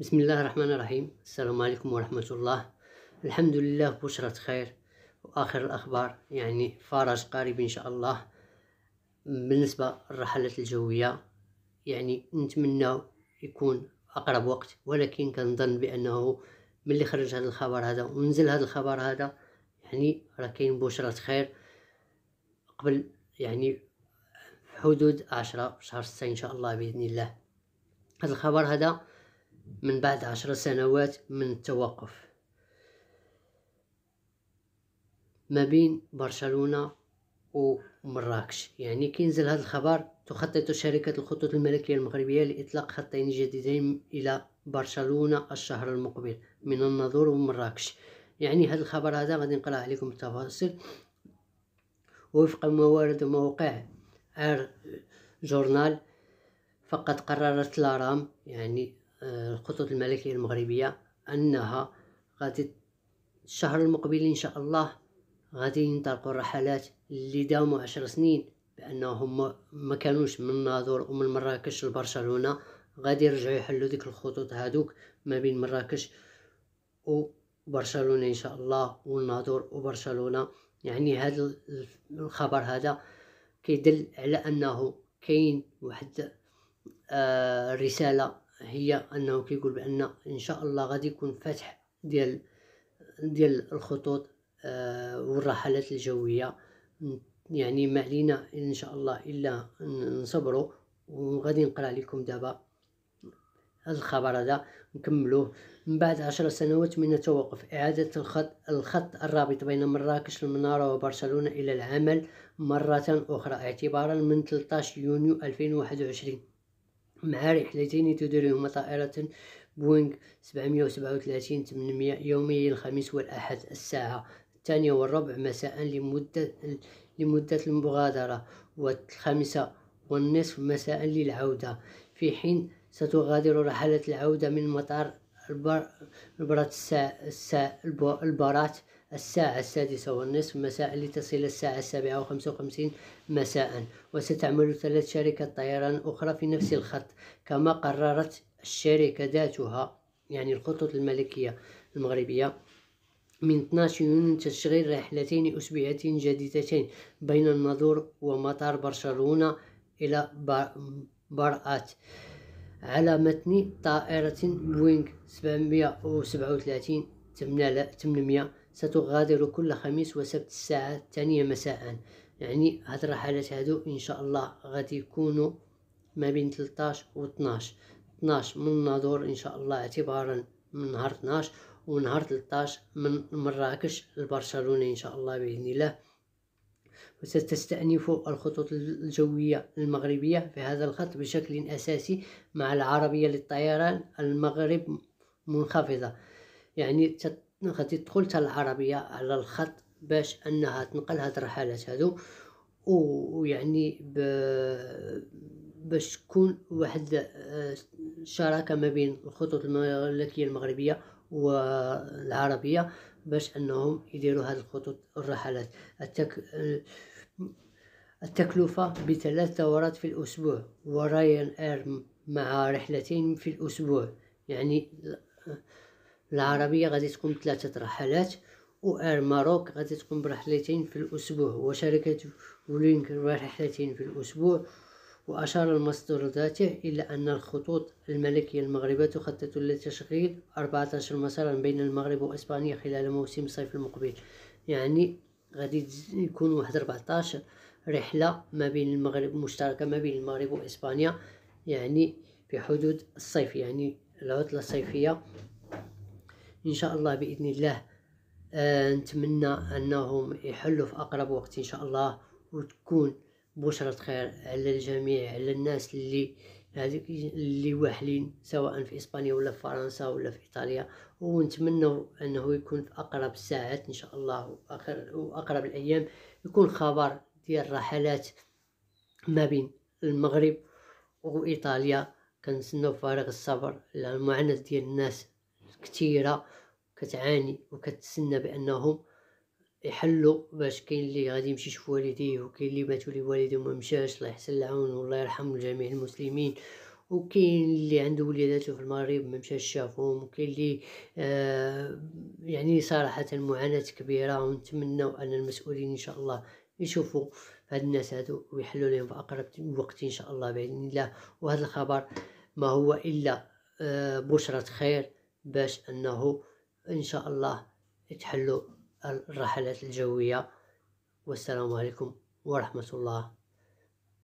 بسم الله الرحمن الرحيم السلام عليكم ورحمة الله الحمد لله بشرة خير وآخر الأخبار يعني فرج قريب إن شاء الله بالنسبة للرحلات الجوية يعني نتمنى يكون أقرب وقت ولكن كنظن بأنه ملي خرج هذا الخبر هذا ونزل هذا الخبر هذا يعني راكين كاين بشرة خير قبل يعني حدود عشرة شهر ستة إن شاء الله بإذن الله هذا الخبر هذا من بعد عشر سنوات من التوقف ما بين برشلونة ومراكش يعني كي نزل هذا الخبر تخطط شركة الخطوط الملكية المغربية لإطلاق خطين جديدين إلى برشلونة الشهر المقبل من الناظور ومراكش يعني هذا الخبر هذا غادي نقرأ عليكم التفاصيل وفق موارد موقع ار جورنال فقد قررت لارام يعني الخطوط الملكية المغربية أنها غادي الشهر المقبل إن شاء الله غادي ينطلقوا الرحلات اللي داوموا عشر سنين بأنهم ما كانوش من ناظور ومن مراكش لبرشلونة غادي يرجعوا يحلوا ديك الخطوط هادوك ما بين مراكش وبرشلونة إن شاء الله والناظور وبرشلونة يعني هذا الخبر هذا كيدل على أنه كاين واحد آه رسالة هي انه كيقول بان ان شاء الله غادي يكون فتح ديال ديال الخطوط آه والرحلات الجويه يعني ما علينا ان شاء الله الا نصبروا وغادي نقرا لكم دابا هذا الخبر هذا نكملوه من بعد عشر سنوات من التوقف إعادة الخط الخط الرابط بين مراكش المنارة وبرشلونة إلى العمل مرة أخرى اعتبارا من 13 يونيو 2021 مع رحلتين تديرهما طائرة بوينغ 737 800 يومي الخميس والأحد الساعة الثانية والربع مساء لمدة لمدة المغادرة والخامسة والنصف مساء للعودة في حين ستغادر رحلة العودة من مطار مباراة الساعة, الساعة المباراة الساعة السادسة والنصف مساء لتصل الساعة السابعة وخمسة وخمسين مساء وستعمل ثلاث شركات طيران أخرى في نفس الخط كما قررت الشركة ذاتها يعني الخطوط الملكية المغربية من 12 يونيو تشغيل رحلتين أسبوعيتين جديدتين بين النظور ومطار برشلونة إلى برآت بر على متن طائرة بوينغ 737 800 ستغادر كل خميس وسبت الساعة الثانية مساء يعني هاد الرحلات هادو إن شاء الله غادي يكونوا ما بين 13 و 12 12 من الناظور إن شاء الله اعتبارا من نهار 12 ونهار 13 من مراكش لبرشلونة إن شاء الله بإذن الله ستستأنف الخطوط الجوية المغربية في هذا الخط بشكل أساسي مع العربية للطيران المغرب منخفضة يعني تدخل العربية على الخط باش أنها تنقل هاد الرحلات هادو ويعني باش تكون واحد الشراكه ما بين الخطوط الملكيه المغربيه والعربيه باش انهم يديروا هاد الخطوط الرحلات التك... التكلفة بثلاث دورات في الأسبوع ورايان إير مع رحلتين في الأسبوع يعني العربية غادي تكون ثلاثة رحلات وإير ماروك غادي تكون برحلتين في الأسبوع وشركة ولينك برحلتين في الأسبوع وأشار المصدر ذاته إلى أن الخطوط الملكية المغربية تخطط لتشغيل 14 مسارا بين المغرب وإسبانيا خلال موسم الصيف المقبل يعني غادي يكون واحد 14 رحله ما بين المغرب مشتركه ما بين المغرب واسبانيا يعني في حدود الصيف يعني العطله الصيفيه ان شاء الله باذن الله آه نتمنى انهم يحلوا في اقرب وقت ان شاء الله وتكون بشرة خير على الجميع على الناس اللي هذيك اللي واحلين سواء في اسبانيا ولا في فرنسا ولا في ايطاليا ونتمنوا انه يكون في اقرب الساعات ان شاء الله واقرب الايام يكون خبر ديال رحلات ما بين المغرب وايطاليا كنتسناو فارغ الصبر لان المعاناه ديال الناس كثيره كتعاني وكتسنى بانهم يحلوا باش كاين اللي غادي يمشي يشوف والديه وكاين اللي ماتوا لي والديه وما مشاش الله يحسن العون والله يرحم جميع المسلمين وكاين اللي عنده وليداته في المغرب ما مشاش شافهم وكاين اللي آه يعني صراحه معاناه كبيره ونتمنوا ان المسؤولين ان شاء الله يشوفوا هاد الناس هادو ويحلوا لهم في اقرب وقت ان شاء الله باذن الله وهذا الخبر ما هو الا آه بشرة خير باش انه ان شاء الله يتحلوا الرحلات الجوية والسلام عليكم ورحمة الله